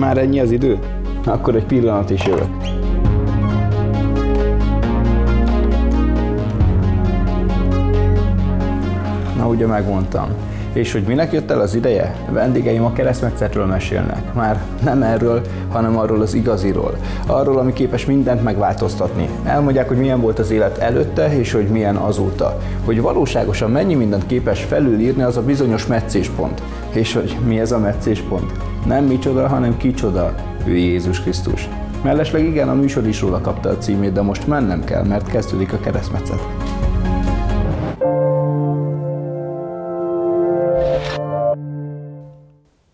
Már ennyi az idő? Akkor egy pillanat is jövök. Na, ugye megmondtam. És hogy minek jött el az ideje? A vendégeim a keresztmetszetről mesélnek. Már nem erről, hanem arról az igaziról. Arról, ami képes mindent megváltoztatni. Elmondják, hogy milyen volt az élet előtte, és hogy milyen azóta. Hogy valóságosan mennyi mindent képes felülírni az a bizonyos meccéspont. És hogy mi ez a meccéspont? Nem micsoda, hanem kicsoda. Ő Jézus Krisztus. Mellesleg igen, a műsor is róla kapta a címét, de most mennem kell, mert kezdődik a keresztmetszet.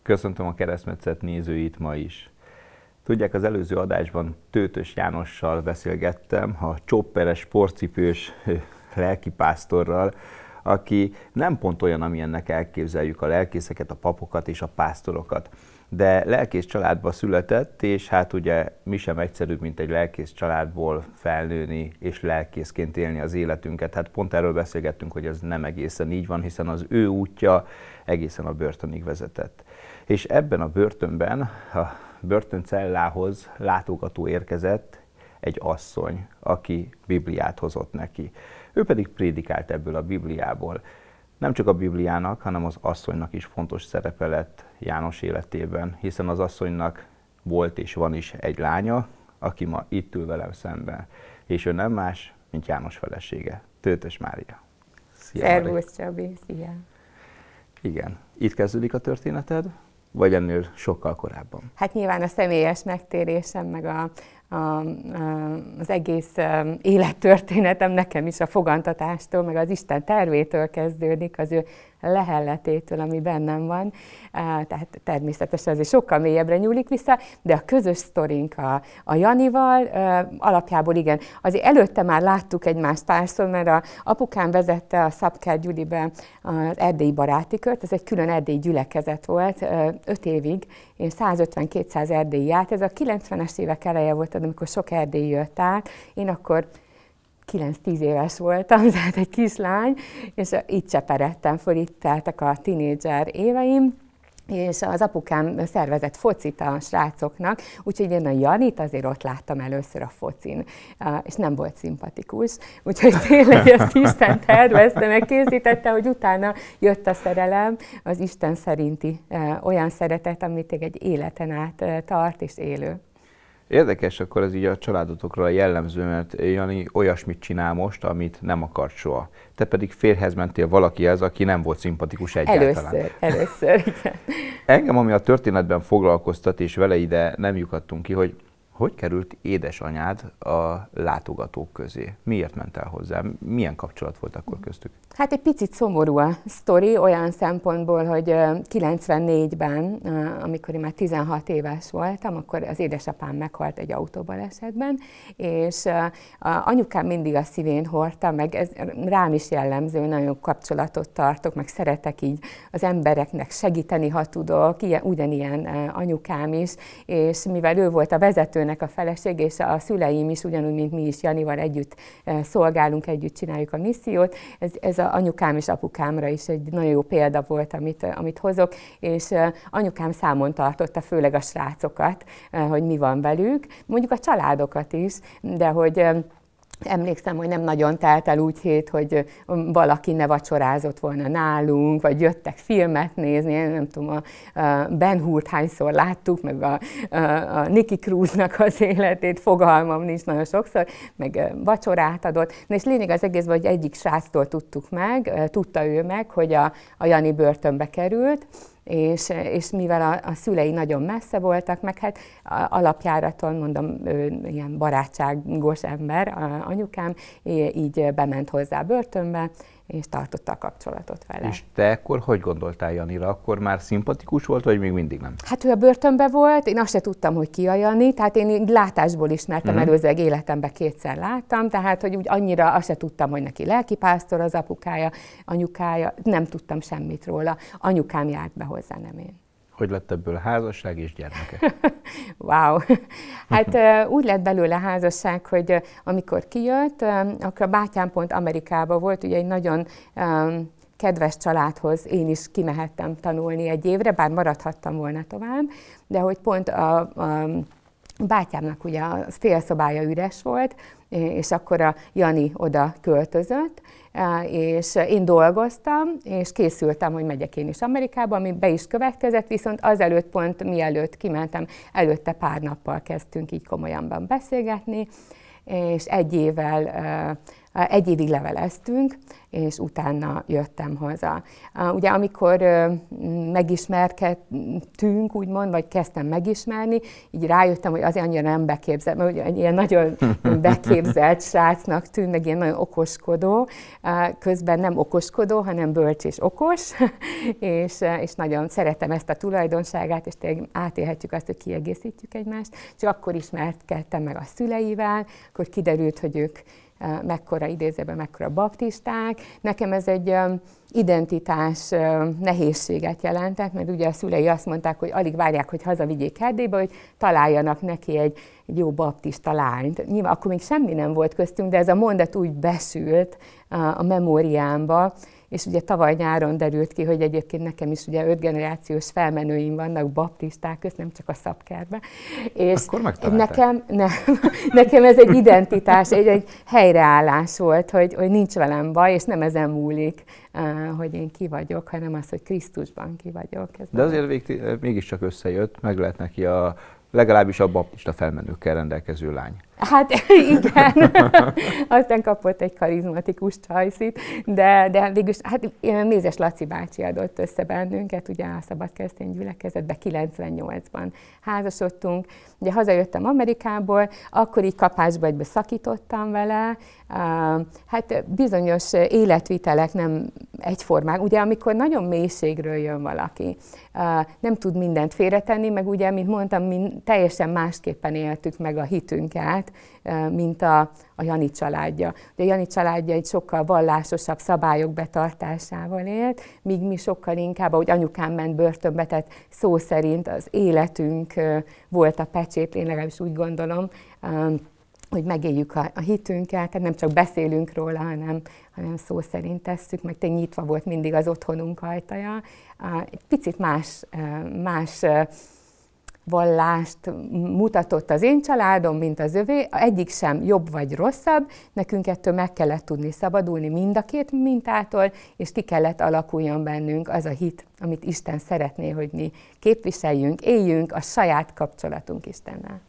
Köszöntöm a keresztmetszet nézőit ma is. Tudják, az előző adásban Tőtös Jánossal beszélgettem, a csopperes, porcipős lelkipásztorral, aki nem pont olyan, amilyennek elképzeljük a lelkészeket, a papokat és a pásztorokat. De lelkész családba született, és hát ugye mi sem egyszerűbb, mint egy lelkész családból felnőni és lelkészként élni az életünket. Hát pont erről beszélgettünk, hogy ez nem egészen így van, hiszen az ő útja egészen a börtönig vezetett. És ebben a börtönben, a börtöncellához látogató érkezett egy asszony, aki Bibliát hozott neki. Ő pedig prédikált ebből a Bibliából. Nem csak a Bibliának, hanem az asszonynak is fontos szerepe lett János életében, hiszen az asszonynak volt és van is egy lánya, aki ma itt ül velem szemben, és ő nem más, mint János felesége, Tőtös Mária. Szia, Szervusz, Csabi, szia! Igen, itt kezdődik a történeted vagy ennél sokkal korábban. Hát nyilván a személyes megtérésem, meg a a, a, az egész élettörténetem nekem is a fogantatástól, meg az Isten tervétől kezdődik, az ő lehelletétől, ami bennem van. Tehát természetesen azért sokkal mélyebbre nyúlik vissza, de a közös sztorink a, a Janival alapjából igen. Azért előtte már láttuk egymást párszor, mert a apukám vezette a Szabkár Gyulibe az erdélyi baráti kört, ez egy külön erdélyi gyülekezet volt, öt évig, 150-200 erdélyi járt, ez a 90-es évek eleje volt tudod, amikor sok Erdély jött át, én akkor 9-10 éves voltam, tehát egy kislány, és itt cseperedtem föl, itt teltek a tinédzser éveim, és az apukám szervezett focit a srácoknak, úgyhogy én a Janit azért ott láttam először a focin, és nem volt szimpatikus, úgyhogy tényleg ezt Isten tervezte, meg készítette, hogy utána jött a szerelem, az Isten szerinti e, olyan szeretet, amit egy életen át e, tart és élő. Érdekes akkor ez így a családotokra jellemző, mert Jani olyasmit csinál most, amit nem akart soha. Te pedig férhez mentél valakihez, aki nem volt szimpatikus egyáltalán. Először, először, igen. Engem, ami a történetben foglalkoztat, és vele ide nem lyukadtunk ki, hogy hogy került édesanyád a látogatók közé? Miért ment el hozzá? Milyen kapcsolat volt akkor köztük? Hát egy picit szomorú a sztori olyan szempontból, hogy 94-ben, amikor én már 16 éves voltam, akkor az édesapám meghalt egy autóbalesetben, és anyukám mindig a szívén hordta, meg ez rám is jellemző, nagyon kapcsolatot tartok, meg szeretek így az embereknek segíteni, ha tudok, ilyen, ugyanilyen anyukám is, és mivel ő volt a vezető Gergőnek a felesége, és a szüleim is, ugyanúgy, mint mi is Janival együtt e, szolgálunk, együtt csináljuk a missziót. Ez, ez a anyukám és apukámra is egy nagyon jó példa volt, amit, e, amit hozok, és e, anyukám számon tartotta főleg a srácokat, hogy mi van velük, mondjuk a családokat is, de hogy Emlékszem, hogy nem nagyon telt el úgy hét, hogy um, valaki ne vacsorázott volna nálunk, vagy jöttek filmet nézni, én nem tudom, a Ben Hurt hányszor láttuk, meg a, a, a Nicky Cruznak az életét, fogalmam nincs nagyon sokszor, meg vacsorát adott. Na és lényeg az egész, hogy egyik sráctól tudtuk meg, tudta ő meg, hogy a, a Jani börtönbe került, és, és mivel a, a szülei nagyon messze voltak, meg hát alapjáraton, mondom, ő ilyen barátságos ember, anyukám, így bement hozzá börtönbe, és tartotta a kapcsolatot vele. És te akkor hogy gondoltál Janira? Akkor már szimpatikus volt, vagy még mindig nem? Hát ő a börtönbe volt, én azt se tudtam, hogy ki a Jani, tehát én látásból ismertem, mm. előzőleg életemben kétszer láttam, tehát hogy úgy annyira azt se tudtam, hogy neki lelkipásztor az apukája, anyukája, nem tudtam semmit róla. Anyukám járt be hozzá, nem én hogy lett ebből házasság és gyermeke? wow! Hát úgy lett belőle házasság, hogy amikor kijött, akkor a bátyám pont Amerikába volt, ugye egy nagyon kedves családhoz én is kimehettem tanulni egy évre, bár maradhattam volna tovább, de hogy pont a, a bátyámnak ugye a félszobája üres volt, és akkor a Jani oda költözött, és én dolgoztam, és készültem, hogy megyek én is Amerikába, ami be is következett, viszont azelőtt pont mielőtt kimentem, előtte pár nappal kezdtünk így komolyan beszélgetni, és egy évvel egy évig leveleztünk, és utána jöttem haza. Ugye amikor megismerkedtünk, úgymond, vagy kezdtem megismerni, így rájöttem, hogy azért annyira nem beképzelt, mert ugye ilyen nagyon beképzelt srácnak tűnt, meg ilyen nagyon okoskodó, közben nem okoskodó, hanem bölcs és okos, és, és nagyon szeretem ezt a tulajdonságát, és tényleg átélhetjük azt, hogy kiegészítjük egymást. Csak akkor ismerkedtem meg a szüleivel, akkor kiderült, hogy ők mekkora idézőbe, mekkora baptisták. Nekem ez egy identitás nehézséget jelentett, mert ugye a szülei azt mondták, hogy alig várják, hogy hazavigyék Erdélybe, hogy találjanak neki egy, egy jó baptista lányt. Nyilván akkor még semmi nem volt köztünk, de ez a mondat úgy besült a memóriámba, és ugye tavaly nyáron derült ki, hogy egyébként nekem is ugye öt generációs felmenőim vannak baptisták között nem csak a szabkárban. És Akkor nekem, nem, nekem ez egy identitás, egy, egy helyreállás volt, hogy, hogy nincs velem baj, és nem ezen múlik, eh, hogy én ki vagyok, hanem az, hogy Krisztusban ki vagyok. Ez De azért végti, eh, mégiscsak összejött, meg lehet neki a legalábbis a baptista felmenőkkel rendelkező lány. Hát igen, aztán kapott egy karizmatikus csajszit, de, de végülis hát Mézes Laci bácsi adott össze bennünket, ugye a Keresztény gyülekezetbe 98-ban házasodtunk. Ugye hazajöttem Amerikából, akkor így kapásba egybe szakítottam vele, hát bizonyos életvitelek nem egyformák, ugye amikor nagyon mélységről jön valaki, nem tud mindent félretenni, meg ugye, mint mondtam, mi teljesen másképpen éltük meg a hitünket, család, mint a, a Jani családja. Ugye a Jani családja egy sokkal vallásosabb szabályok betartásával élt, míg mi sokkal inkább, ahogy anyukám ment börtönbe, tehát szó szerint az életünk volt a pecsét, én legalábbis úgy gondolom, hogy megéljük a, a hitünket, tehát nem csak beszélünk róla, hanem, hanem szó szerint tesszük, meg tényleg nyitva volt mindig az otthonunk ajtaja. Egy picit más, más vallást mutatott az én családom, mint az övé, egyik sem jobb vagy rosszabb, nekünk ettől meg kellett tudni szabadulni mind a két mintától, és ki kellett alakuljon bennünk az a hit, amit Isten szeretné, hogy mi képviseljünk, éljünk a saját kapcsolatunk Istennel.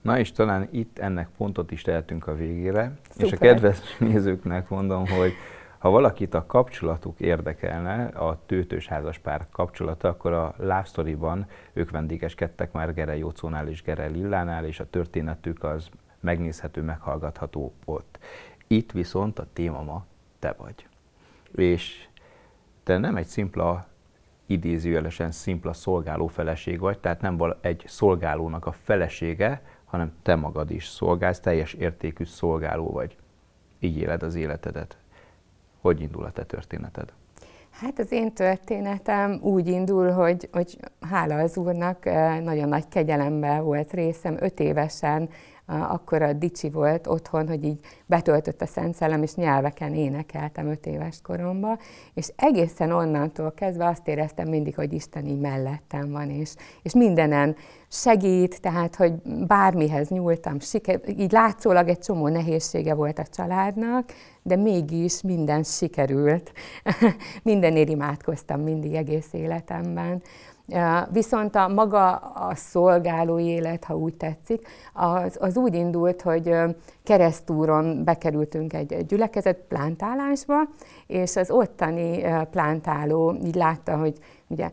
Na és talán itt ennek pontot is tehetünk a végére, Szuper. és a kedves nézőknek mondom, hogy ha valakit a kapcsolatuk érdekelne, a tőtős házaspár kapcsolata, akkor a Love Story-ban ők vendégeskedtek már Gere Jócónál és Gere Lillánál, és a történetük az megnézhető, meghallgatható ott. Itt viszont a téma ma te vagy. És te nem egy szimpla idézőjelesen szimpla szolgáló feleség vagy, tehát nem egy szolgálónak a felesége, hanem te magad is szolgálsz, teljes értékű szolgáló vagy. Így éled az életedet. Hogy indul a te történeted? Hát az én történetem úgy indul, hogy, hogy hála az úrnak, eh, nagyon nagy kegyelemben volt részem. Öt évesen akkor a dicsi volt otthon, hogy így betöltött a Szent Szellem, és nyelveken énekeltem öt éves koromban, és egészen onnantól kezdve azt éreztem mindig, hogy Isten így mellettem van, és, és mindenen segít, tehát, hogy bármihez nyúltam, siker, így látszólag egy csomó nehézsége volt a családnak, de mégis minden sikerült. Mindenért imádkoztam mindig egész életemben. Viszont a maga a szolgálói élet, ha úgy tetszik, az, az úgy indult, hogy keresztúron bekerültünk egy gyülekezet plántálásba, és az ottani plántáló így látta, hogy ugye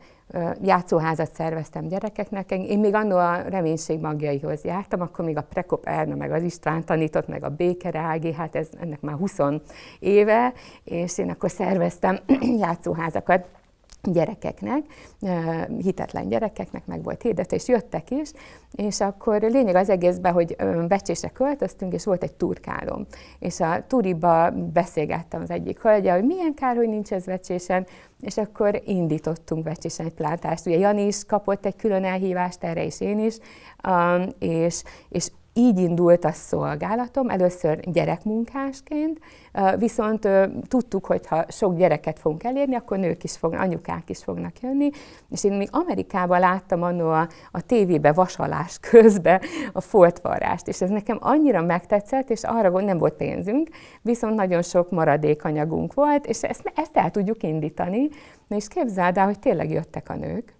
játszóházat szerveztem gyerekeknek. Én még annó a reménység magjaihoz jártam, akkor még a Prekop Erna, meg az István tanított, meg a Béker Ági, hát ez, ennek már 20 éve, és én akkor szerveztem játszóházakat gyerekeknek, hitetlen gyerekeknek meg volt és jöttek is, és akkor lényeg az egészben, hogy becsésre költöztünk, és volt egy turkálom. És a turiba beszélgettem az egyik hölgye, hogy milyen kár, hogy nincs ez becsésen, és akkor indítottunk becsésen egy plátást. Ugye Jani is kapott egy külön elhívást, erre is én is, és, és így indult a szolgálatom, először gyerekmunkásként, viszont tudtuk, hogy ha sok gyereket fogunk elérni, akkor nők is fognak, anyukák is fognak jönni, és én még Amerikában láttam annó a, a tévébe vasalás közben a foltvarrást, és ez nekem annyira megtetszett, és arra nem volt pénzünk, viszont nagyon sok maradékanyagunk volt, és ezt, ezt el tudjuk indítani. Na és képzeld el, hogy tényleg jöttek a nők,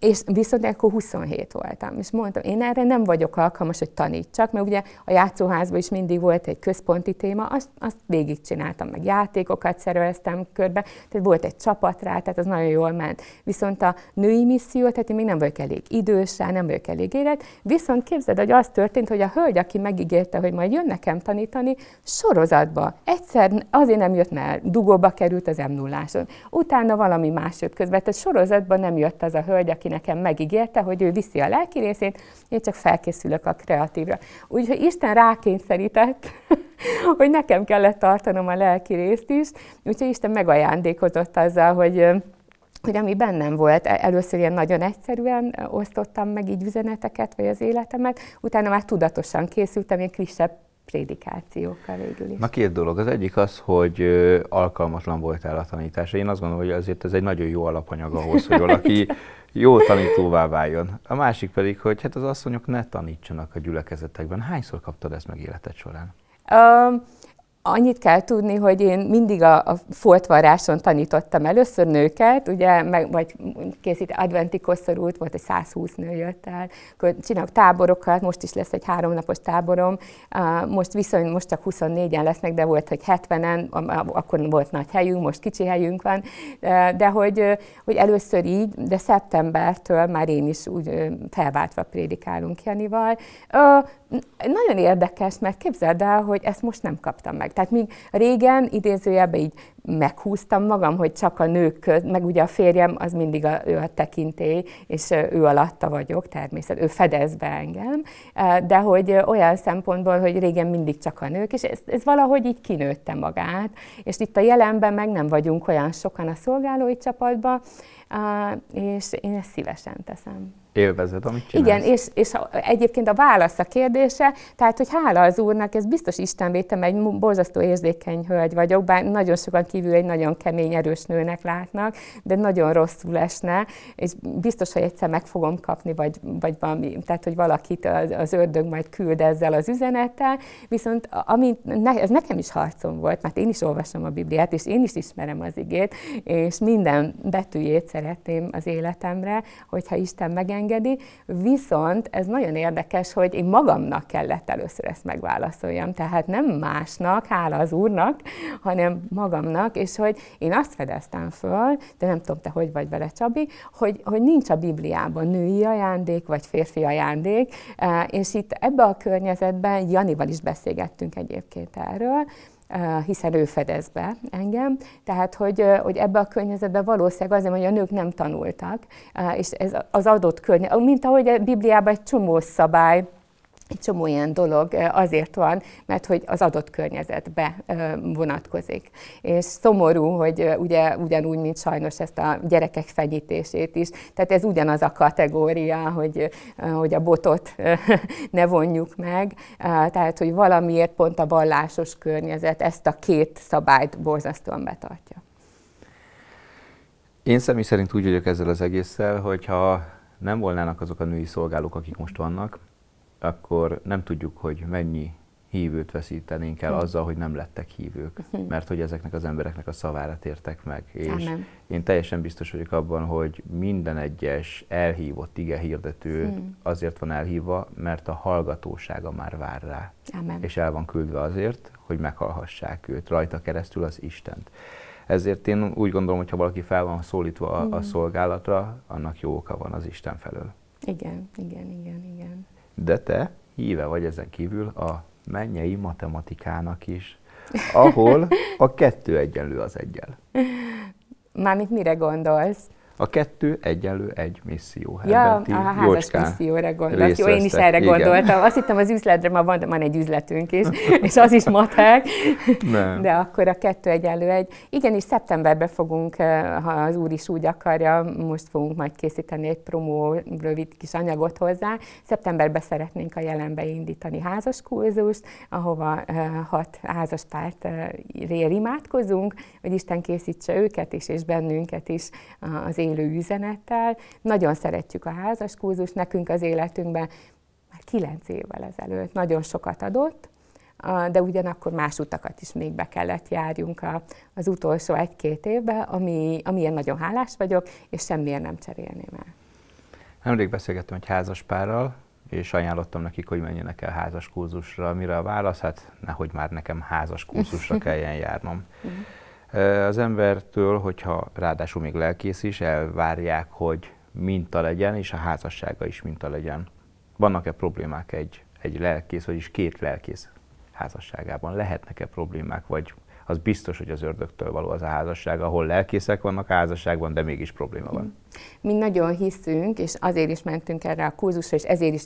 és viszont akkor 27 voltam, és mondtam, én erre nem vagyok alkalmas, hogy tanítsak, mert ugye a játszóházban is mindig volt egy központi téma, azt, azt végigcsináltam, meg játékokat szerveztem körbe, tehát volt egy csapat rá, tehát az nagyon jól ment. Viszont a női misszió, tehát én még nem vagyok elég idős rá, nem vagyok elég érett, viszont képzeld, hogy az történt, hogy a hölgy, aki megígérte, hogy majd jön nekem tanítani, sorozatba egyszer azért nem jött, mert dugóba került az m 0 Utána valami más jött közben, tehát sorozatban nem jött az a hölgy, hölgy, aki nekem megígérte, hogy ő viszi a lelki részét, én csak felkészülök a kreatívra. Úgyhogy Isten rákényszerített, hogy nekem kellett tartanom a lelki részt is, úgyhogy Isten megajándékozott azzal, hogy hogy ami bennem volt, e, először ilyen nagyon egyszerűen osztottam meg így üzeneteket, vagy az életemet, utána már tudatosan készültem, én kisebb prédikációkkal végül is. Na két dolog. Az egyik az, hogy alkalmatlan voltál a tanításra. Én azt gondolom, hogy azért ez egy nagyon jó alapanyag ahhoz, hogy valaki jó tanítóvá váljon. A másik pedig, hogy hát az asszonyok ne tanítsanak a gyülekezetekben. Hányszor kaptad ezt meg életed során? Um, Annyit kell tudni, hogy én mindig a, a foltvaráson tanítottam először nőket, ugye, meg, vagy készít adventi koszorút, volt egy 120 nő jött el, akkor csinálok táborokat, most is lesz egy háromnapos táborom, most viszony, most csak 24-en lesznek, de volt, hogy 70-en, akkor volt nagy helyünk, most kicsi helyünk van, de hogy, hogy először így, de szeptembertől már én is úgy felváltva prédikálunk Janival nagyon érdekes, mert képzeld el, hogy ezt most nem kaptam meg. Tehát még régen idézőjelben így meghúztam magam, hogy csak a nők köz, meg ugye a férjem az mindig a, ő a tekintély, és ő alatta vagyok természetesen, ő fedez be engem, de hogy olyan szempontból, hogy régen mindig csak a nők, és ez, ez valahogy így kinőtte magát, és itt a jelenben meg nem vagyunk olyan sokan a szolgálói csapatban, és én ezt szívesen teszem. Élvezed, amit csinálsz. Igen, és, és egyébként a válasz a kérdése, tehát, hogy hála az Úrnak, ez biztos Isten vétem, egy borzasztó érzékeny hölgy vagyok, bár nagyon sokan kívül egy nagyon kemény, erős nőnek látnak, de nagyon rosszul esne, és biztos, hogy egyszer meg fogom kapni, vagy, vagy valami, tehát, hogy valakit az, az ördög majd küld ezzel az üzenettel, viszont ami, ne, ez nekem is harcom volt, mert én is olvasom a Bibliát, és én is ismerem az igét, és minden betűjét szeretném az életemre, hogyha Isten megengedi. Viszont ez nagyon érdekes, hogy én magamnak kellett először ezt megválaszoljam, tehát nem másnak, hála az Úrnak, hanem magamnak, és hogy én azt fedeztem föl, de nem tudom, te hogy vagy vele, Csabi, hogy, hogy nincs a Bibliában női ajándék, vagy férfi ajándék, eh, és itt ebbe a környezetben Janival is beszélgettünk egyébként erről, hiszen ő fedez be engem. Tehát, hogy, hogy ebbe a környezetbe valószínűleg azért, hogy a nők nem tanultak, és ez az adott környezet, mint ahogy a Bibliában egy csomó szabály, egy csomó ilyen dolog azért van, mert hogy az adott környezetbe vonatkozik. És szomorú, hogy ugye ugyanúgy, mint sajnos ezt a gyerekek fenyítését is, tehát ez ugyanaz a kategória, hogy, hogy a botot ne vonjuk meg, tehát hogy valamiért pont a vallásos környezet ezt a két szabályt borzasztóan betartja. Én személy szerint úgy vagyok ezzel az egésszel, hogyha nem volnának azok a női szolgálók, akik most vannak, akkor nem tudjuk, hogy mennyi hívőt veszítenénk el hm. azzal, hogy nem lettek hívők, hm. mert hogy ezeknek az embereknek a szavára tértek meg. És Amen. én teljesen biztos vagyok abban, hogy minden egyes elhívott ige hirdető hm. azért van elhívva, mert a hallgatósága már vár rá. Amen. És el van küldve azért, hogy meghallhassák őt rajta keresztül az Istent. Ezért én úgy gondolom, hogy ha valaki fel van szólítva a, a szolgálatra, annak jó oka van az Isten felől. Igen, igen, igen, igen de te híve vagy ezen kívül a mennyei matematikának is, ahol a kettő egyenlő az egyel. Mármint mire gondolsz? A kettő egyenlő egy misszió. Ja, a házas misszióra gondolt. Jó, én is erre igen. gondoltam. Azt hittem az üzletre, ma van, van egy üzletünk is, és az is maták. De akkor a kettő egyenlő egy. Igen, és szeptemberben fogunk, eh, ha az úr is úgy akarja, most fogunk majd készíteni egy promó rövid kis anyagot hozzá. Szeptemberben szeretnénk a jelenbe indítani házas kurzust, ahova eh, hat házas párt eh, imádkozunk, hogy Isten készítse őket is, és bennünket is az élő üzenettel. Nagyon szeretjük a házas kurzus, nekünk az életünkben már kilenc évvel ezelőtt nagyon sokat adott, de ugyanakkor más utakat is még be kellett járjunk a, az utolsó egy-két évbe, ami, amilyen nagyon hálás vagyok, és semmiért nem cserélném el. Nemrég beszélgettem egy házas párral, és ajánlottam nekik, hogy menjenek el házas kurzusra. Mire a válasz? Hát nehogy már nekem házas kurzusra kelljen járnom. Mhm. Az embertől, hogyha ráadásul még lelkész is, elvárják, hogy minta legyen, és a házassága is minta legyen. Vannak-e problémák egy, egy lelkész, vagyis két lelkész házasságában? Lehetnek-e problémák, vagy az biztos, hogy az ördögtől való az a házasság, ahol lelkészek vannak a házasságban, de mégis probléma van. Mi nagyon hiszünk, és azért is mentünk erre a kurzusra, és ezért is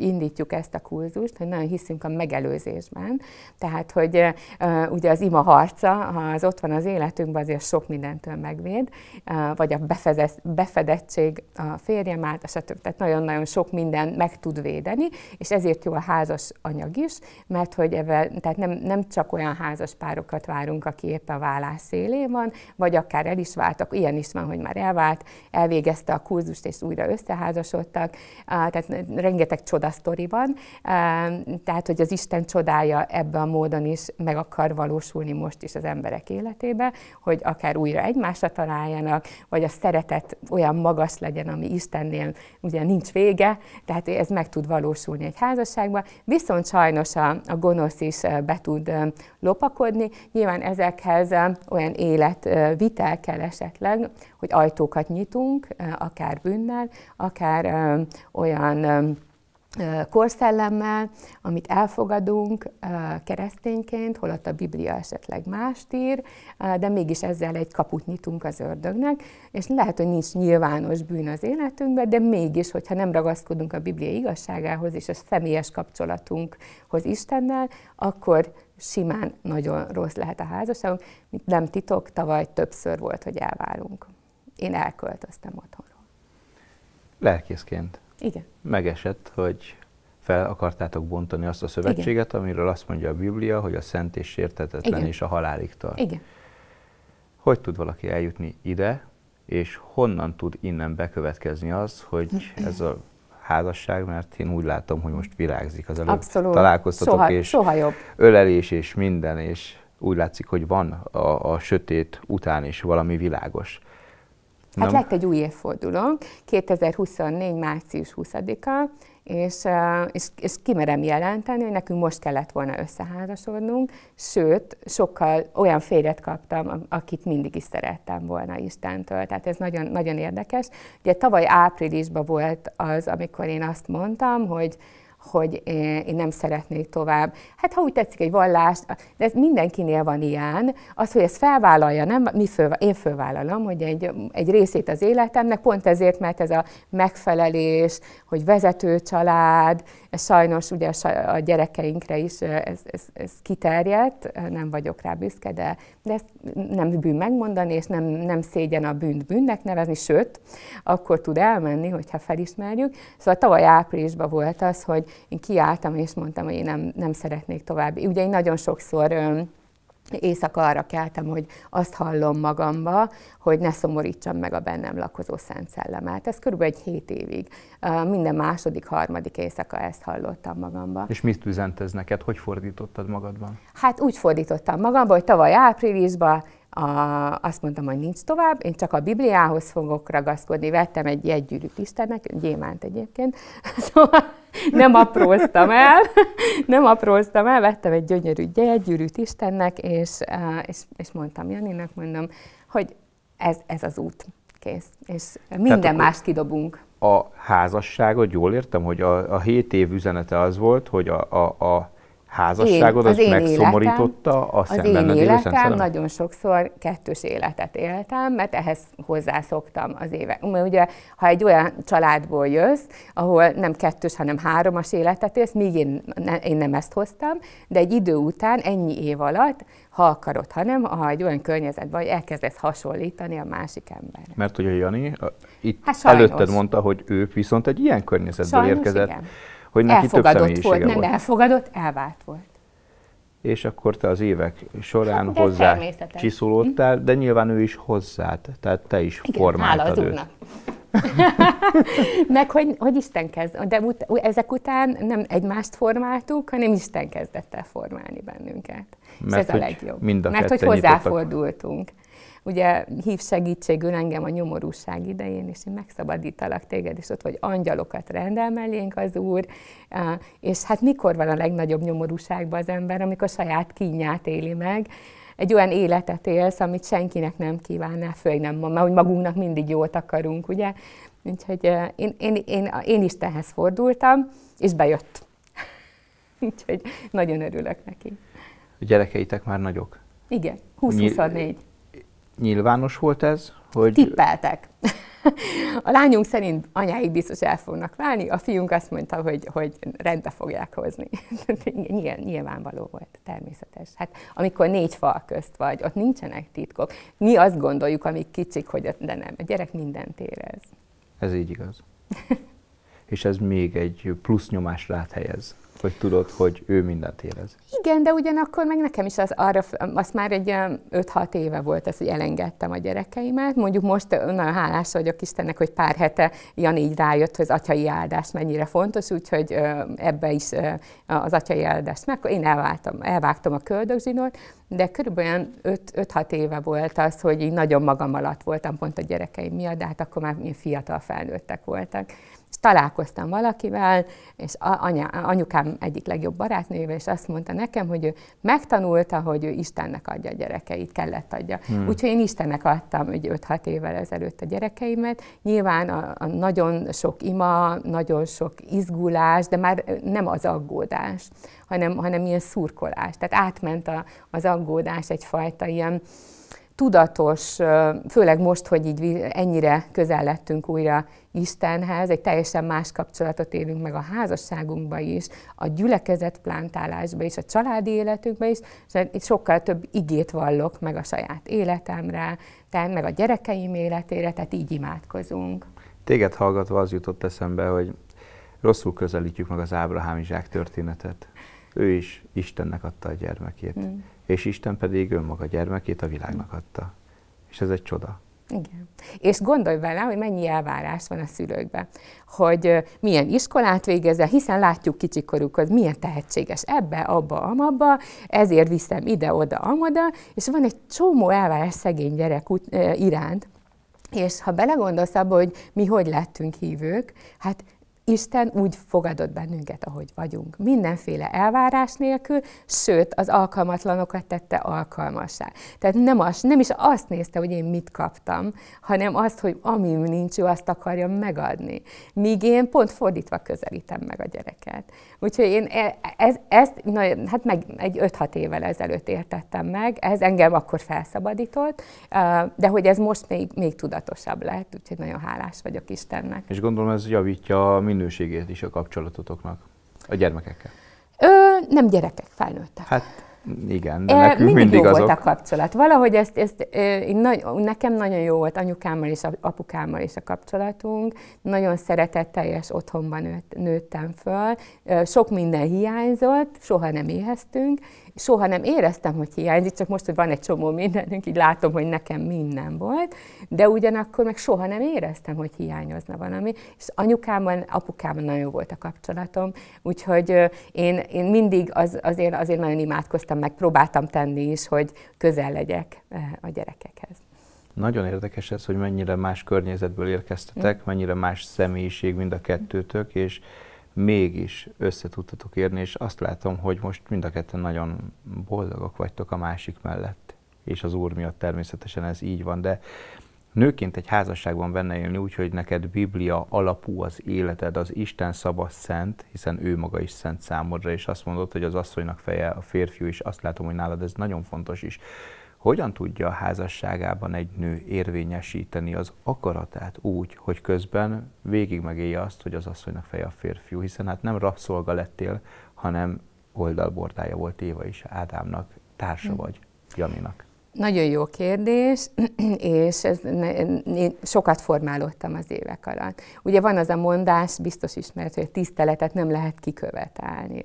indítjuk ezt a kurzust, hogy nagyon hiszünk a megelőzésben. Tehát, hogy uh, ugye az ima harca, ha az ott van az életünkben, azért sok mindentől megvéd, uh, vagy a befedez, befedettség a férjem által, stb. Tehát nagyon-nagyon sok minden meg tud védeni, és ezért jó a házas anyag is, mert hogy ebben, tehát nem, nem csak olyan házas párokat várunk, aki éppen a vállás szélén van, vagy akár el is váltak, ilyen is van, hogy már elvált elvégezte a kurzust, és újra összeházasodtak, tehát rengeteg csodasztori van, tehát hogy az Isten csodája ebben a módon is meg akar valósulni most is az emberek életébe, hogy akár újra egymásra találjanak, vagy a szeretet olyan magas legyen, ami Istennél ugye nincs vége, tehát ez meg tud valósulni egy házasságban, viszont sajnos a, a gonosz is be tud lopakodni. Nyilván ezekhez olyan életvitel kell esetleg, hogy ajtókat nyitunk, magunk, akár bűnnel, akár olyan korszellemmel, amit elfogadunk keresztényként, holott a Biblia esetleg mást ír, de mégis ezzel egy kaput nyitunk az ördögnek, és lehet, hogy nincs nyilvános bűn az életünkben, de mégis, hogyha nem ragaszkodunk a Biblia igazságához és a személyes kapcsolatunkhoz Istennel, akkor simán nagyon rossz lehet a házasságunk. Nem titok, tavaly többször volt, hogy elválunk én elköltöztem otthonról. Lelkészként. Igen. Megesett, hogy fel akartátok bontani azt a szövetséget, Igen. amiről azt mondja a Biblia, hogy a szent és sértetetlen Igen. és a halálig tart. Igen. Hogy tud valaki eljutni ide, és honnan tud innen bekövetkezni az, hogy ez a házasság, mert én úgy látom, hogy most virágzik az előbb. Abszolút. Találkoztatok, soha, és soha jobb. ölelés, és minden, és úgy látszik, hogy van a, a sötét után is valami világos. Hát Nem. lett egy új évforduló, 2024. március 20-a, és, és, és kimerem jelenteni, hogy nekünk most kellett volna összeházasodnunk, sőt, sokkal olyan férjet kaptam, akit mindig is szerettem volna Istentől. Tehát ez nagyon, nagyon érdekes. Ugye tavaly áprilisban volt az, amikor én azt mondtam, hogy hogy eh, én nem szeretnék tovább. Hát ha úgy tetszik egy vallás, de ez mindenkinél van ilyen, az, hogy ezt felvállalja, nem? Mi föl, én fölvállalom, hogy egy, egy részét az életemnek, pont ezért, mert ez a megfelelés, hogy vezető család, ez sajnos ugye a gyerekeinkre is ez, ez, ez kiterjedt, nem vagyok rá büszke, de, de ezt nem bűn megmondani, és nem, nem szégyen a bűnt bűnnek nevezni, sőt, akkor tud elmenni, hogyha felismerjük. Szóval tavaly áprilisban volt az, hogy én kiálltam és mondtam, hogy én nem, nem szeretnék tovább. Ugye én nagyon sokszor Éjszaka arra keltem, hogy azt hallom magamba, hogy ne szomorítsam meg a bennem lakozó szent szellemet. Ez körülbelül egy hét évig. Minden második, harmadik éjszaka ezt hallottam magamba. És mit üzent ez neked? Hogy fordítottad magadban? Hát úgy fordítottam magamba, hogy tavaly áprilisban a, azt mondtam, hogy nincs tovább, én csak a Bibliához fogok ragaszkodni. Vettem egy jegygyűrűt Istennek, gyémánt egyébként. Szóval nem apróztam el, nem apróztam el, vettem egy gyönyörű gyergyűrűt Istennek, és, és, és mondtam Janinak, mondom, hogy ez, ez az út, kész. És minden más kidobunk. A házasságot jól értem, hogy a, a 7 év üzenete az volt, hogy a, a, a házasságodat én, az megszomorította a Az én életem nagyon sokszor kettős életet éltem, mert ehhez hozzászoktam az évek. Mert ugye, ha egy olyan családból jössz, ahol nem kettős, hanem háromas életet élsz, míg én, ne, én nem ezt hoztam, de egy idő után, ennyi év alatt, ha akarod, hanem ha egy olyan környezet vagy, elkezdesz hasonlítani a másik ember. Mert ugye Jani, a, itt hát előtted mondta, hogy ő viszont egy ilyen környezetből sajnos, érkezett. Igen hogy neki elfogadott több volt, volt. Nem elfogadott, elvált volt. És akkor te az évek során hát, hozzá csiszolódtál, de nyilván ő is hozzád, tehát te is Igen, formáltad őt. Meg hogy, hogy Isten kezd, de ut- ezek után nem egymást formáltuk, hanem Isten kezdett el formálni bennünket. Mert és ez a legjobb. Mind a Mert hogy hozzáfordultunk. Nyitottak ugye hív segítségül engem a nyomorúság idején, és én megszabadítalak téged, és ott vagy angyalokat rendel mellénk az Úr, és hát mikor van a legnagyobb nyomorúságban az ember, amikor saját kínját éli meg, egy olyan életet élsz, amit senkinek nem kívánná, főleg nem mert mert magunknak mindig jót akarunk, ugye? Úgyhogy én, én, én, én tehez fordultam, és bejött. Úgyhogy nagyon örülök neki. A gyerekeitek már nagyok? Igen, 20-24 nyilvános volt ez? Hogy... Tippeltek. A lányunk szerint anyáik biztos el fognak válni, a fiunk azt mondta, hogy, hogy rendbe fogják hozni. Nyilvánvaló volt, természetes. Hát amikor négy fal közt vagy, ott nincsenek titkok. Mi azt gondoljuk, amíg kicsik, hogy de nem. A gyerek mindent érez. Ez így igaz. És ez még egy plusz nyomást helyez hogy tudod, hogy ő mindent érez? Igen, de ugyanakkor meg nekem is az arra, az már egy 5-6 éve volt az, hogy elengedtem a gyerekeimet. Mondjuk most nagyon hálás vagyok Istennek, hogy pár hete Jani így rájött, hogy az atyai áldás mennyire fontos, úgyhogy ebbe is az atyai áldás meg. Én elváltam, elvágtam a köldögzsinót, de körülbelül 5-6 éve volt az, hogy így nagyon magam alatt voltam pont a gyerekeim miatt, de hát akkor már fiatal felnőttek voltak találkoztam valakivel, és anya, anyukám egyik legjobb barátnőjével, és azt mondta nekem, hogy ő megtanulta, hogy ő Istennek adja a gyerekeit, kellett adja. Hmm. Úgyhogy én Istennek adtam egy 5-6 évvel ezelőtt a gyerekeimet. Nyilván a, a nagyon sok ima, nagyon sok izgulás, de már nem az aggódás, hanem, hanem ilyen szurkolás. Tehát átment a, az aggódás egyfajta ilyen, tudatos, főleg most, hogy így ennyire közel lettünk újra Istenhez, egy teljesen más kapcsolatot élünk meg a házasságunkba is, a gyülekezet plántálásba is, a családi életünkbe is, és hát itt sokkal több igét vallok meg a saját életemre, tehát meg a gyerekeim életére, tehát így imádkozunk. Téged hallgatva az jutott eszembe, hogy rosszul közelítjük meg az Ábrahám Zsák történetet. Ő is Istennek adta a gyermekét. Mm és Isten pedig önmaga gyermekét a világnak adta. És ez egy csoda. Igen. És gondolj bele, hogy mennyi elvárás van a szülőkben, hogy milyen iskolát végezel, hiszen látjuk kicsikorukhoz, milyen tehetséges ebbe, abba, amabba, ezért viszem ide, oda, amoda, és van egy csomó elvárás szegény gyerek iránt, és ha belegondolsz abba, hogy mi hogy lettünk hívők, hát Isten úgy fogadott bennünket, ahogy vagyunk. Mindenféle elvárás nélkül, sőt, az alkalmatlanokat tette alkalmassá. Tehát nem, az, nem is azt nézte, hogy én mit kaptam, hanem azt, hogy amim nincs, ő azt akarja megadni. Míg én pont fordítva közelítem meg a gyereket. Úgyhogy én e, ez, ezt, na, hát meg egy 5-6 évvel ezelőtt értettem meg, ez engem akkor felszabadított, de hogy ez most még, még tudatosabb lett, úgyhogy nagyon hálás vagyok Istennek. És gondolom ez javítja a minőségét is a kapcsolatotoknak a gyermekekkel? Ö, nem gyerekek, felnőttek. Hát igen, de e, nekünk mindig, mindig jó azok. volt a kapcsolat. Valahogy ezt, ezt én nekem nagyon jó volt anyukámmal és apukámmal is a kapcsolatunk. Nagyon szeretetteljes otthonban nőttem föl. Sok minden hiányzott, soha nem éheztünk, soha nem éreztem, hogy hiányzik, csak most, hogy van egy csomó mindenünk, így látom, hogy nekem minden volt, de ugyanakkor meg soha nem éreztem, hogy hiányozna valami. És anyukámmal, apukámmal nagyon volt a kapcsolatom, úgyhogy én, én mindig az, azért, azért nagyon imádkoztam, meg próbáltam tenni is, hogy közel legyek a gyerekekhez. Nagyon érdekes ez, hogy mennyire más környezetből érkeztetek, mm. mennyire más személyiség mind a kettőtök, és mégis összetudtatok érni, és azt látom, hogy most mind a ketten nagyon boldogok vagytok a másik mellett. És az úr miatt természetesen ez így van, de nőként egy házasságban benne élni úgy, hogy neked Biblia alapú az életed, az Isten szaba szent, hiszen ő maga is szent számodra, és azt mondod, hogy az asszonynak feje a férfiú, és azt látom, hogy nálad ez nagyon fontos is hogyan tudja a házasságában egy nő érvényesíteni az akaratát úgy, hogy közben végig megélje azt, hogy az asszonynak feje a férfiú, hiszen hát nem rabszolga lettél, hanem oldalbordája volt Éva is Ádámnak, társa hm. vagy Janinak. Nagyon jó kérdés, és ez, én sokat formálódtam az évek alatt. Ugye van az a mondás, biztos ismert, hogy a tiszteletet nem lehet kikövetelni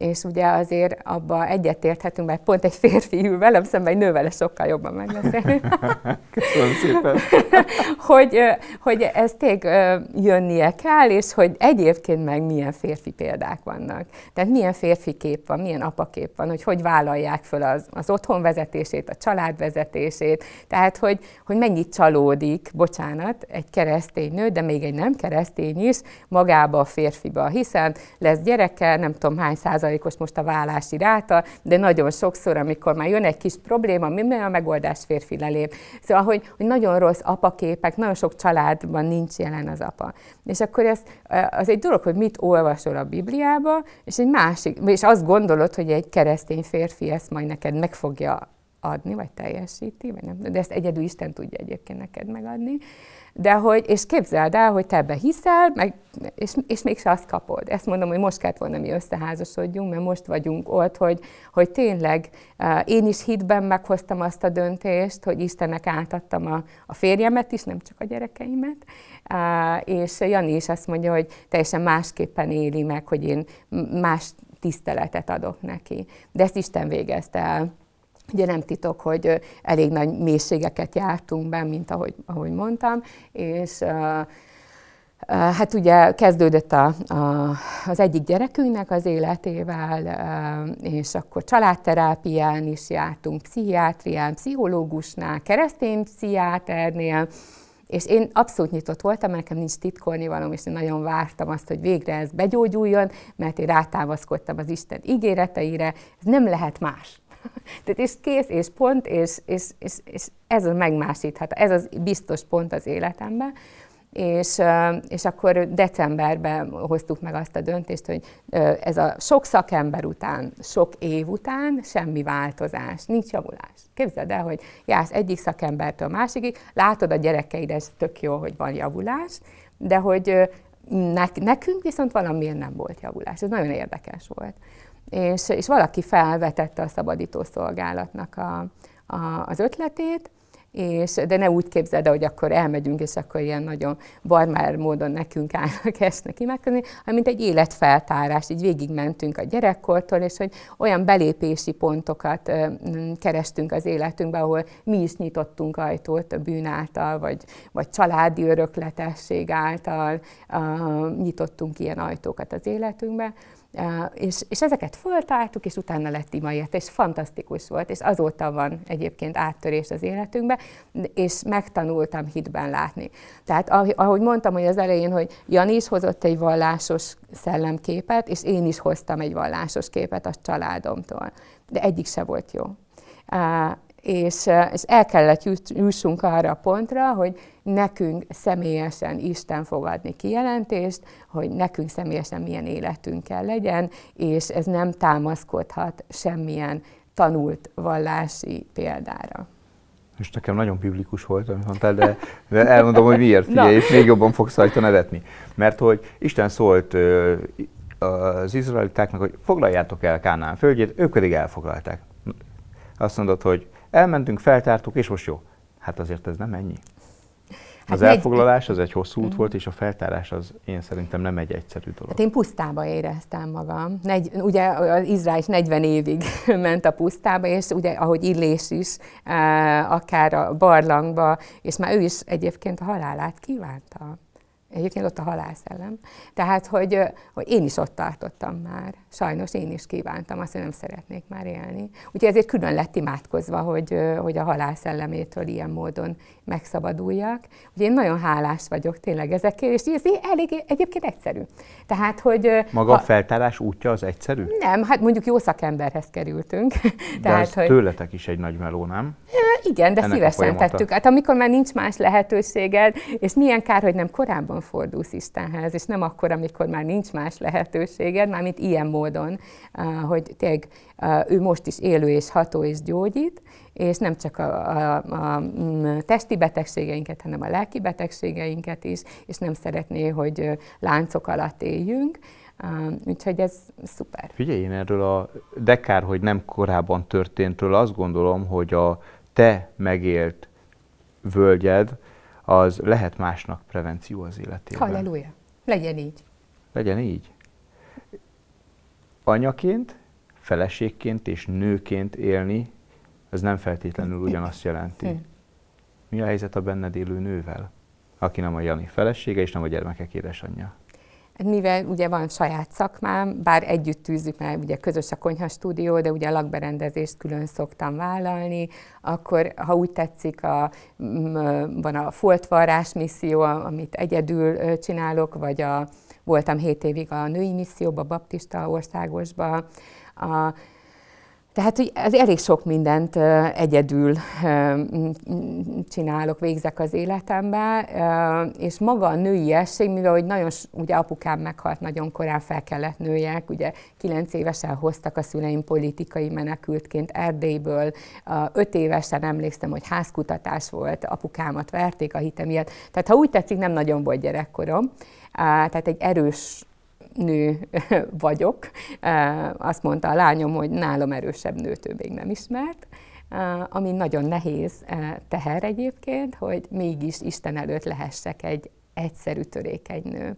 és ugye azért abba egyetérthetünk, mert pont egy férfi ül velem szemben, egy nővel sokkal jobban megbeszélni. Köszönöm szépen. hogy, hogy ez tényleg jönnie kell, és hogy egyébként meg milyen férfi példák vannak. Tehát milyen férfi kép van, milyen apakép van, hogy hogy vállalják föl az, az otthon vezetését, a család vezetését, tehát hogy, hogy mennyit csalódik, bocsánat, egy keresztény nő, de még egy nem keresztény is, magába a férfiba, hiszen lesz gyereke, nem tudom hány százalék százalékos most a vállási ráta, de nagyon sokszor, amikor már jön egy kis probléma, mi a megoldás férfi lelép. Szóval, hogy, hogy nagyon rossz apaképek, nagyon sok családban nincs jelen az apa. És akkor ez, az egy dolog, hogy mit olvasol a Bibliába, és egy másik, és azt gondolod, hogy egy keresztény férfi ezt majd neked meg fogja adni, vagy teljesíti, vagy nem, de ezt egyedül Isten tudja egyébként neked megadni de hogy, és képzeld el, hogy te ebbe hiszel, meg, és, és mégse azt kapod. Ezt mondom, hogy most kellett volna mi összeházasodjunk, mert most vagyunk ott, hogy, hogy tényleg uh, én is hitben meghoztam azt a döntést, hogy Istennek átadtam a, a férjemet is, nem csak a gyerekeimet, uh, és Jani is azt mondja, hogy teljesen másképpen éli meg, hogy én más tiszteletet adok neki. De ezt Isten végezte el. Ugye nem titok, hogy elég nagy mélységeket jártunk be, mint ahogy, ahogy mondtam, és Hát ugye kezdődött a, a, az egyik gyerekünknek az életével, és akkor családterápián is jártunk, pszichiátrián, pszichológusnál, keresztény pszichiáternél, és én abszolút nyitott voltam, nekem nincs titkolni valami, és én nagyon vártam azt, hogy végre ez begyógyuljon, mert én rátámaszkodtam az Isten ígéreteire, ez nem lehet más. Tehát és kész, és pont, és, és, és, és ez a megmásíthat, ez az biztos pont az életemben. És, és akkor decemberben hoztuk meg azt a döntést, hogy ez a sok szakember után, sok év után semmi változás, nincs javulás. Képzeld el, hogy jársz egyik szakembertől a másikig, látod a gyerekeid, ez tök jó, hogy van javulás, de hogy nekünk viszont valamilyen nem volt javulás. Ez nagyon érdekes volt és, és valaki felvetette a szabadító szolgálatnak a, a, az ötletét, és, de ne úgy képzeld, hogy akkor elmegyünk, és akkor ilyen nagyon barmár módon nekünk állnak, esnek imádkozni, hanem mint egy életfeltárás, így végigmentünk a gyerekkortól, és hogy olyan belépési pontokat kerestünk az életünkbe, ahol mi is nyitottunk ajtót a bűn által, vagy, vagy családi örökletesség által, nyitottunk ilyen ajtókat az életünkbe, és, és ezeket föltártuk és utána lett imaért, és fantasztikus volt, és azóta van egyébként áttörés az életünkben, és megtanultam hitben látni. Tehát ahogy mondtam hogy az elején, hogy Jani is hozott egy vallásos szellemképet, és én is hoztam egy vallásos képet a családomtól, de egyik se volt jó és, és el kellett jussunk arra a pontra, hogy nekünk személyesen Isten fogadni kijelentést, hogy nekünk személyesen milyen életünk kell legyen, és ez nem támaszkodhat semmilyen tanult vallási példára. És nekem nagyon biblikus volt, amit mondtál, de, de elmondom, hogy miért, figyelj, és még jobban fogsz rajta nevetni. Mert hogy Isten szólt az izraelitáknak, hogy foglaljátok el Kánán földjét, ők pedig elfoglalták. Azt mondod, hogy Elmentünk, feltártuk, és most jó. Hát azért ez nem ennyi. Hát az elfoglalás az egy hosszú út mm. volt, és a feltárás az én szerintem nem egy egyszerű dolog. Hát én pusztába éreztem magam. Negy, ugye az Izrael is 40 évig ment a pusztába, és ugye ahogy Illés is, eh, akár a barlangba, és már ő is egyébként a halálát kívánta. Egyébként ott a halálszellem. Tehát, hogy, hogy én is ott tartottam már. Sajnos én is kívántam, azt, hogy nem szeretnék már élni. Úgyhogy ezért külön lett imádkozva, hogy, hogy a halálszellemétől ilyen módon megszabaduljak. Ugye én nagyon hálás vagyok tényleg ezekért, és ez elég egyébként egyszerű. Tehát, hogy... Maga ha, a feltárás útja az egyszerű? Nem, hát mondjuk jó szakemberhez kerültünk. De tehát, ez hogy, tőletek is egy nagy meló, nem? Igen, de szívesen tettük. Hát amikor már nincs más lehetőséged, és milyen kár, hogy nem korábban fordulsz Istenhez, és nem akkor, amikor már nincs más lehetőséged, mármint ilyen módon, hogy tényleg ő most is élő és ható és gyógyít, és nem csak a, a, a mm, testi betegségeinket, hanem a lelki betegségeinket is, és nem szeretné, hogy láncok alatt éljünk. Uh, úgyhogy ez szuper. Figyelj, én erről a dekár, hogy nem korábban történtről azt gondolom, hogy a te megélt völgyed, az lehet másnak prevenció az életében. Halleluja. Legyen így. Legyen így. Anyaként, feleségként és nőként élni ez nem feltétlenül ugyanazt jelenti. Hm. Mi a helyzet a benned élő nővel, aki nem a Jani felesége és nem a gyermekek édesanyja? Hát mivel ugye van saját szakmám, bár együtt tűzzük, mert ugye közös a konyha stúdió, de ugye a lakberendezést külön szoktam vállalni, akkor ha úgy tetszik, a, van a foltvarrás misszió, amit egyedül csinálok, vagy a, voltam hét évig a női misszióba, baptista országosba, a tehát hogy az elég sok mindent egyedül csinálok, végzek az életemben, és maga a nőiesség, mivel hogy nagyon, ugye apukám meghalt nagyon korán, fel kellett nőjek, ugye kilenc évesen hoztak a szüleim politikai menekültként Erdélyből, öt évesen emlékszem, hogy házkutatás volt, apukámat verték a hitem miatt. Tehát ha úgy tetszik, nem nagyon volt gyerekkorom, tehát egy erős nő vagyok. Azt mondta a lányom, hogy nálam erősebb nőt ő még nem ismert, ami nagyon nehéz teher egyébként, hogy mégis Isten előtt lehessek egy egyszerű törékeny nő.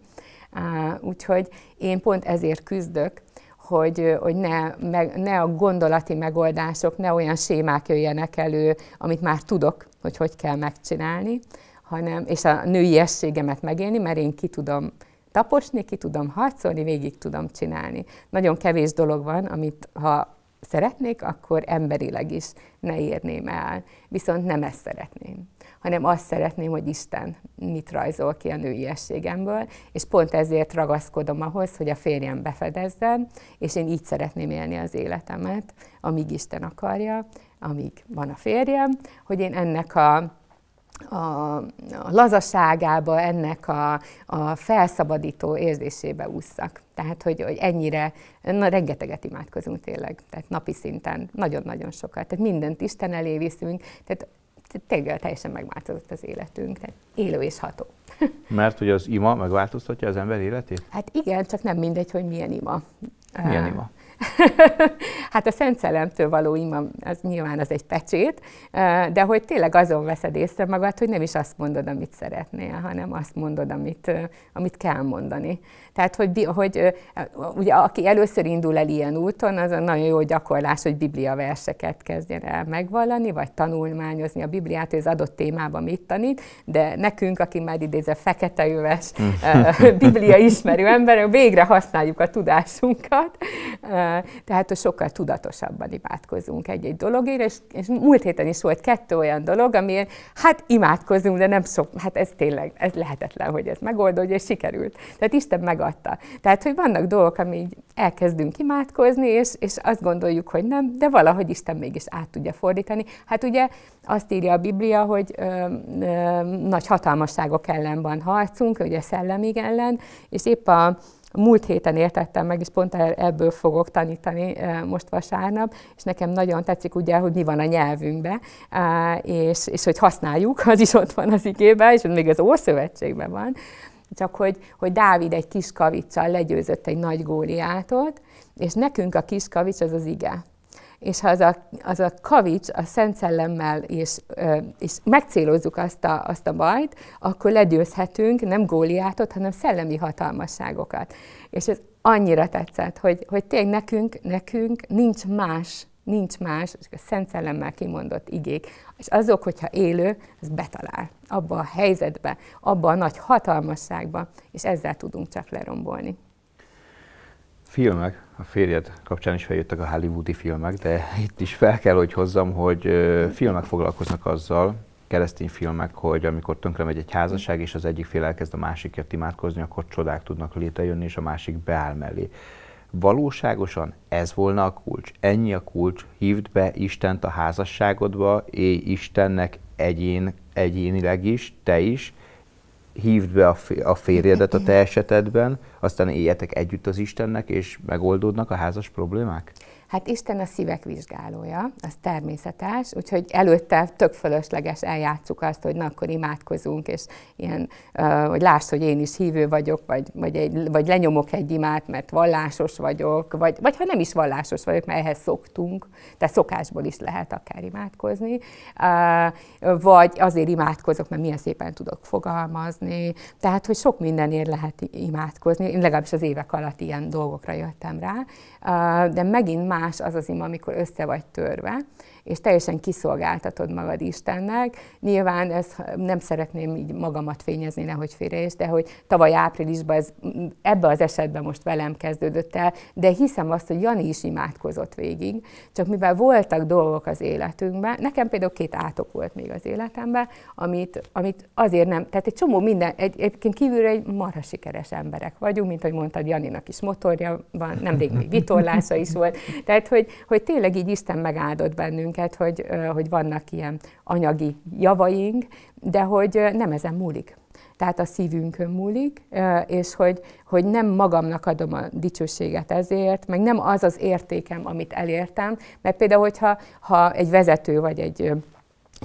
Úgyhogy én pont ezért küzdök, hogy, hogy ne, meg, ne a gondolati megoldások, ne olyan sémák jöjjenek elő, amit már tudok, hogy hogy kell megcsinálni, hanem, és a nőiességemet megélni, mert én ki tudom taposni, ki tudom harcolni, végig tudom csinálni. Nagyon kevés dolog van, amit ha szeretnék, akkor emberileg is ne érném el. Viszont nem ezt szeretném, hanem azt szeretném, hogy Isten mit rajzol ki a nőiességemből, és pont ezért ragaszkodom ahhoz, hogy a férjem befedezzen, és én így szeretném élni az életemet, amíg Isten akarja, amíg van a férjem, hogy én ennek a a, a lazaságába, ennek a, a felszabadító érzésébe ússzak. Tehát, hogy, hogy ennyire, na, rengeteget imádkozunk tényleg, tehát napi szinten, nagyon-nagyon sokat. Tehát mindent Isten elé viszünk, tehát tényleg teljesen megváltozott az életünk, tehát élő és ható. Mert hogy az ima megváltoztatja az ember életét? Hát igen, csak nem mindegy, hogy milyen ima. Milyen ima? hát a Szent Szellemtől való ima, az nyilván az egy pecsét, de hogy tényleg azon veszed észre magad, hogy nem is azt mondod, amit szeretnél, hanem azt mondod, amit, amit kell mondani. Tehát, hogy, hogy ugye, aki először indul el ilyen úton, az a nagyon jó gyakorlás, hogy Biblia verseket kezdjen el megvallani, vagy tanulmányozni a Bibliát, hogy az adott témában mit tanít, de nekünk, aki már idéző fekete üves, biblia ismerő emberek, végre használjuk a tudásunkat, Szóval, tehát a sokkal tudatosabban imádkozunk egy-egy dologért, és, és múlt héten is volt kettő olyan dolog, amiért hát imádkozunk, de nem sok, hát ez tényleg, ez lehetetlen, hogy ez megoldódj, és sikerült. Tehát Isten megadta. Tehát, hogy vannak dolgok, ami így elkezdünk imádkozni, és, és azt gondoljuk, hogy nem, de valahogy Isten mégis át tudja fordítani. Hát ugye azt írja a Biblia, hogy ö, ö, nagy hatalmasságok ellen van harcunk, ugye szellemig ellen, és épp a múlt héten értettem meg, és pont ebből fogok tanítani eh, most vasárnap, és nekem nagyon tetszik ugye, hogy mi van a nyelvünkben, eh, és, és hogy használjuk, az is ott van az igében, és még az Ószövetségben van, csak hogy, hogy Dávid egy kis kavicsal legyőzött egy nagy góliátot, és nekünk a kis kavics az az ige és ha az a, az a kavics a Szent Szellemmel és, és megcélozzuk azt a, azt a bajt, akkor legyőzhetünk nem góliátot, hanem szellemi hatalmasságokat. És ez annyira tetszett, hogy, hogy tényleg nekünk, nekünk nincs más, nincs más, és a Szent Szellemmel kimondott igék. És azok, hogyha élő, az betalál abba a helyzetbe, abba a nagy hatalmasságba, és ezzel tudunk csak lerombolni. Filmek, a férjed kapcsán is feljöttek a hollywoodi filmek, de itt is fel kell, hogy hozzam, hogy filmek foglalkoznak azzal, keresztény filmek, hogy amikor tönkre megy egy házasság, és az egyik fél elkezd a másikért imádkozni, akkor csodák tudnak létrejönni, és a másik beáll mellé. Valóságosan ez volna a kulcs. Ennyi a kulcs. Hívd be Istent a házasságodba, és Istennek egyén, egyénileg is, te is, hívd be a, férjedet a te esetedben, aztán éljetek együtt az Istennek, és megoldódnak a házas problémák? Hát Isten a szívek vizsgálója, az természetes, úgyhogy előtte tök fölösleges eljátszuk azt, hogy na akkor imádkozunk, és ilyen, hogy láss, hogy én is hívő vagyok, vagy, vagy, egy, vagy lenyomok egy imát, mert vallásos vagyok, vagy, vagy ha nem is vallásos vagyok, mert ehhez szoktunk, de szokásból is lehet akár imádkozni, vagy azért imádkozok, mert milyen szépen tudok fogalmazni, tehát, hogy sok mindenért lehet imádkozni, én legalábbis az évek alatt ilyen dolgokra jöttem rá, de megint már más az az ima, amikor össze vagy törve, és teljesen kiszolgáltatod magad Istennek. Nyilván ez nem szeretném így magamat fényezni, nehogy is, de hogy tavaly áprilisban ez, ebbe az esetben most velem kezdődött el, de hiszem azt, hogy Jani is imádkozott végig, csak mivel voltak dolgok az életünkben, nekem például két átok volt még az életemben, amit, amit azért nem, tehát egy csomó minden, egy, egyébként kívülre egy marha sikeres emberek vagyunk, mint ahogy mondtad, Janinak is motorja van, nemrég még vitorlása is volt, tehát hogy, hogy tényleg így Isten megáldott bennünk minket, hogy, hogy vannak ilyen anyagi javaink, de hogy nem ezen múlik tehát a szívünkön múlik, és hogy, hogy nem magamnak adom a dicsőséget ezért, meg nem az az értékem, amit elértem, mert például, hogyha ha egy vezető vagy egy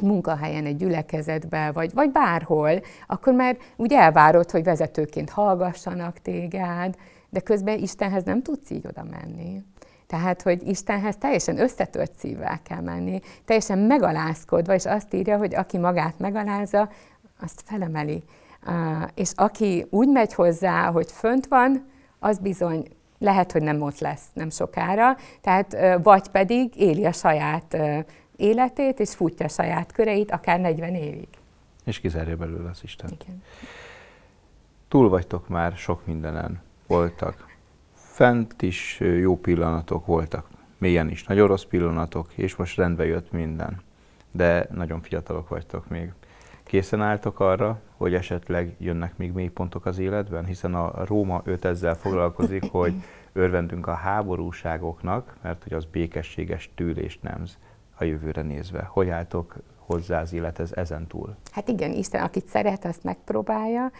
munkahelyen, egy gyülekezetben, vagy, vagy bárhol, akkor már úgy elvárod, hogy vezetőként hallgassanak téged, de közben Istenhez nem tudsz így oda menni. Tehát, hogy Istenhez teljesen összetört szívvel kell menni, teljesen megalázkodva, és azt írja, hogy aki magát megalázza, azt felemeli. És aki úgy megy hozzá, hogy fönt van, az bizony lehet, hogy nem ott lesz nem sokára, tehát vagy pedig éli a saját életét, és futja a saját köreit, akár 40 évig. És kizárja belőle az Isten. Igen. Túl vagytok már sok mindenen. Voltak Fent is jó pillanatok voltak, mélyen is nagyon rossz pillanatok, és most rendbe jött minden. De nagyon fiatalok vagytok még. Készen álltok arra, hogy esetleg jönnek még mélypontok az életben? Hiszen a Róma 5 ezzel foglalkozik, hogy örvendünk a háborúságoknak, mert hogy az békességes tűrést nemz a jövőre nézve. Hogy álltok hozzá az élet ez ezen túl. Hát igen, Isten, akit szeret, azt megpróbálja,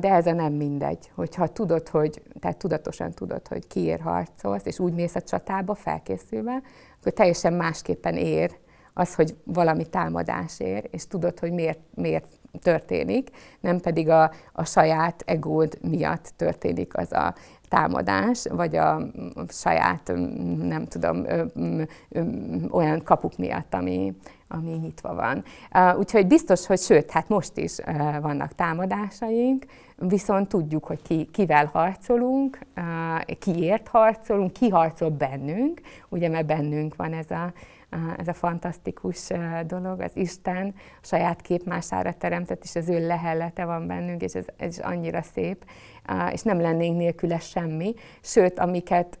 de ez a nem mindegy. Hogyha tudod, hogy, tehát tudatosan tudod, hogy kiér harcolsz, és úgy mész a csatába felkészülve, akkor teljesen másképpen ér az, hogy valami támadás ér, és tudod, hogy miért, miért történik, nem pedig a, a saját egód miatt történik az a, támadás, vagy a mm, saját, mm, nem tudom, mm, olyan kapuk miatt, ami, ami nyitva van. Úgyhogy biztos, hogy sőt, hát most is vannak támadásaink, viszont tudjuk, hogy ki, kivel harcolunk, kiért harcolunk, ki harcol bennünk, ugye mert bennünk van ez a ez a fantasztikus dolog, az Isten saját képmására teremtett, és az ő lehellete van bennünk, és ez, ez is annyira szép, és nem lennénk nélküle semmi, sőt, amiket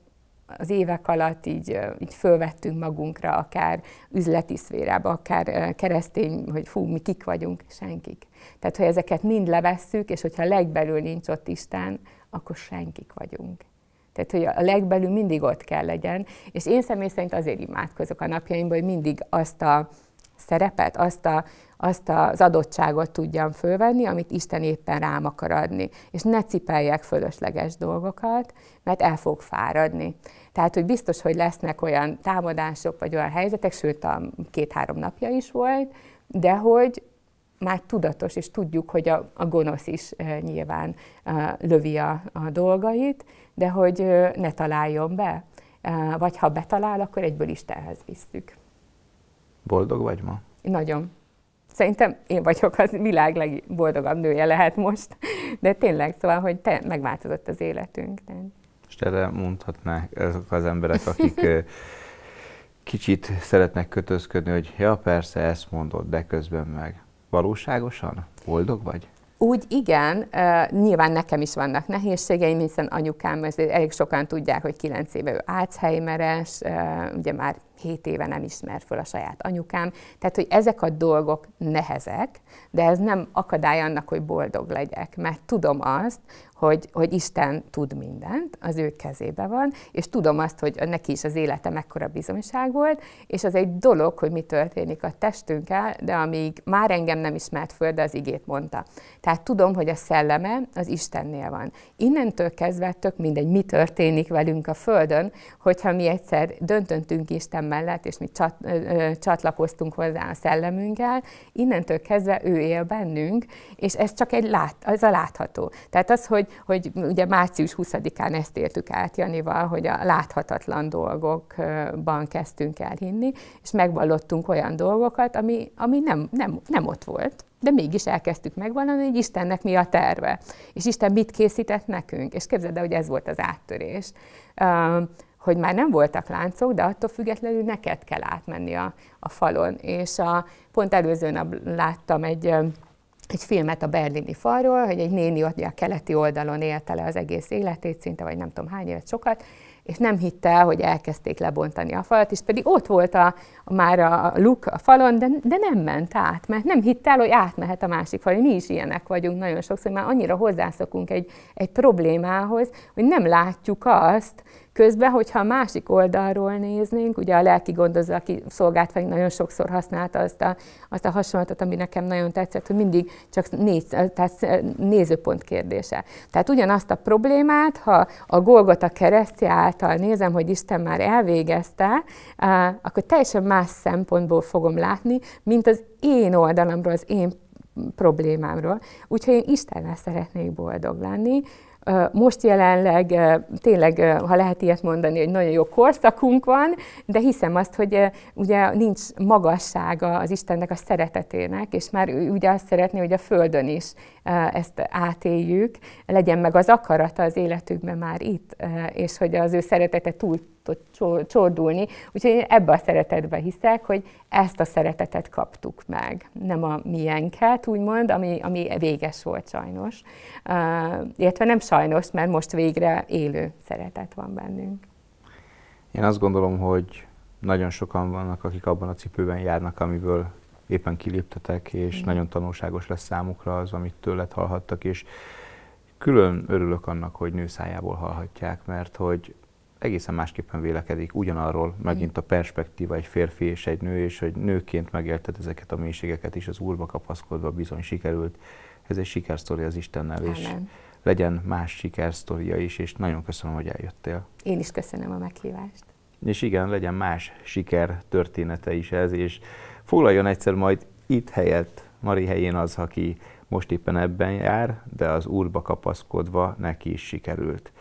az évek alatt így, így fölvettünk magunkra, akár üzleti szférába, akár keresztény, hogy fú, mi kik vagyunk, senkik. Tehát, hogy ezeket mind levesszük, és hogyha legbelül nincs ott Isten, akkor senkik vagyunk. Tehát, hogy a legbelül mindig ott kell legyen. És én személy szerint azért imádkozok a napjaimban, hogy mindig azt a szerepet, azt, a, azt az adottságot tudjam fölvenni, amit Isten éppen rám akar adni. És ne cipeljek fölösleges dolgokat, mert el fog fáradni. Tehát, hogy biztos, hogy lesznek olyan támadások, vagy olyan helyzetek, sőt a két-három napja is volt, de hogy már tudatos, és tudjuk, hogy a, a gonosz is e, nyilván e, lövi a, a dolgait, de hogy e, ne találjon be, e, vagy ha betalál, akkor egyből Istenhez visszük. Boldog vagy ma? Nagyon. Szerintem én vagyok az világ legboldogabb nője lehet most, de tényleg, szóval, hogy te, megváltozott az életünk. De... És erre mondhatnák azok az emberek, akik kicsit szeretnek kötözködni, hogy ja persze, ezt mondod, de közben meg valóságosan? Boldog vagy? Úgy igen, uh, nyilván nekem is vannak nehézségeim, hiszen anyukám, azért elég sokan tudják, hogy 9 éve ő Alzheimeres, uh, ugye már hét éve nem ismer föl a saját anyukám. Tehát, hogy ezek a dolgok nehezek, de ez nem akadály annak, hogy boldog legyek, mert tudom azt, hogy, hogy Isten tud mindent, az ő kezébe van, és tudom azt, hogy neki is az élete mekkora bizonyság volt, és az egy dolog, hogy mi történik a testünkkel, de amíg már engem nem ismert föl, de az igét mondta. Tehát tudom, hogy a szelleme az Istennél van. Innentől kezdve tök mindegy, mi történik velünk a Földön, hogyha mi egyszer döntöttünk Isten mellett, és mi csat, ö, csatlakoztunk hozzá a szellemünkkel, innentől kezdve ő él bennünk, és ez csak egy lát, az a látható. Tehát az, hogy, hogy ugye március 20-án ezt értük át Janival, hogy a láthatatlan dolgokban kezdtünk el hinni, és megvallottunk olyan dolgokat, ami, ami nem, nem, nem ott volt de mégis elkezdtük megvallani, hogy Istennek mi a terve, és Isten mit készített nekünk. És képzeld el, hogy ez volt az áttörés hogy már nem voltak láncok, de attól függetlenül neked kell átmenni a, a falon. És a, pont előző nap láttam egy egy filmet a berlini falról, hogy egy néni ott a keleti oldalon élte le az egész életét, szinte vagy nem tudom hány évet, sokat, és nem hitte el, hogy elkezdték lebontani a falat, és pedig ott volt a, már a luk a falon, de, de nem ment át, mert nem hitte el, hogy átmehet a másik fal. Mi is ilyenek vagyunk nagyon sokszor, már annyira hozzászokunk egy, egy problémához, hogy nem látjuk azt, Közben, hogyha a másik oldalról néznénk, ugye a lelki gondozó, aki szolgált fel, nagyon sokszor használta azt a, azt a hasonlatot, ami nekem nagyon tetszett, hogy mindig csak néz, tehát nézőpont kérdése. Tehát ugyanazt a problémát, ha a Golgota keresztje által nézem, hogy Isten már elvégezte, akkor teljesen más szempontból fogom látni, mint az én oldalamról, az én problémámról. Úgyhogy én Istennel szeretnék boldog lenni, most jelenleg tényleg, ha lehet ilyet mondani, egy nagyon jó korszakunk van, de hiszem azt, hogy ugye nincs magassága az Istennek a szeretetének, és már ugye azt szeretné, hogy a Földön is ezt átéljük, legyen meg az akarata az életükben már itt, és hogy az ő szeretete túl tud csordulni. Úgyhogy én ebbe a szeretetbe hiszek, hogy ezt a szeretetet kaptuk meg, nem a miénket, úgymond, ami, ami véges volt sajnos. Uh, illetve nem sajnos, mert most végre élő szeretet van bennünk. Én azt gondolom, hogy nagyon sokan vannak, akik abban a cipőben járnak, amiből éppen kiléptetek, és mm. nagyon tanulságos lesz számukra az, amit tőled hallhattak, és külön örülök annak, hogy nőszájából hallhatják, mert hogy egészen másképpen vélekedik ugyanarról, mhm. megint a perspektíva egy férfi és egy nő, és hogy nőként megélted ezeket a mélységeket is, az úrba kapaszkodva bizony sikerült. Ez egy sikersztori az Istennel, Amen. és legyen más sikersztoria is, és nagyon köszönöm, hogy eljöttél. Én is köszönöm a meghívást. És igen, legyen más siker története is ez, és foglaljon egyszer majd itt helyett Mari helyén az, aki most éppen ebben jár, de az úrba kapaszkodva neki is sikerült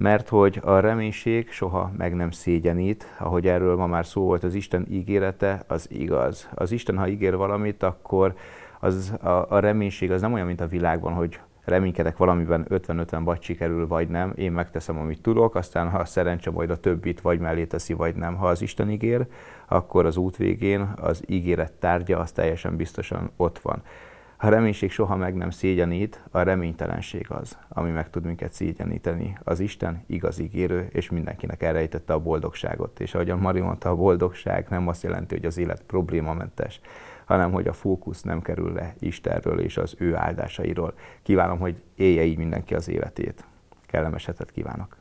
mert hogy a reménység soha meg nem szégyenít, ahogy erről ma már szó volt, az Isten ígérete az igaz. Az Isten, ha ígér valamit, akkor az, a, a reménység az nem olyan, mint a világban, hogy reménykedek valamiben 50-50 vagy sikerül, vagy nem, én megteszem, amit tudok, aztán ha a szerencse majd a többit vagy mellé teszi, vagy nem. Ha az Isten ígér, akkor az út végén az ígéret tárgya az teljesen biztosan ott van. A reménység soha meg nem szégyenít, a reménytelenség az, ami meg tud minket szégyeníteni. Az Isten igaz ígérő, és mindenkinek elrejtette a boldogságot. És ahogyan Mari mondta, a boldogság nem azt jelenti, hogy az élet problémamentes, hanem hogy a fókusz nem kerül le Istenről és az ő áldásairól. Kívánom, hogy élje így mindenki az életét. Kellemes hetet kívánok!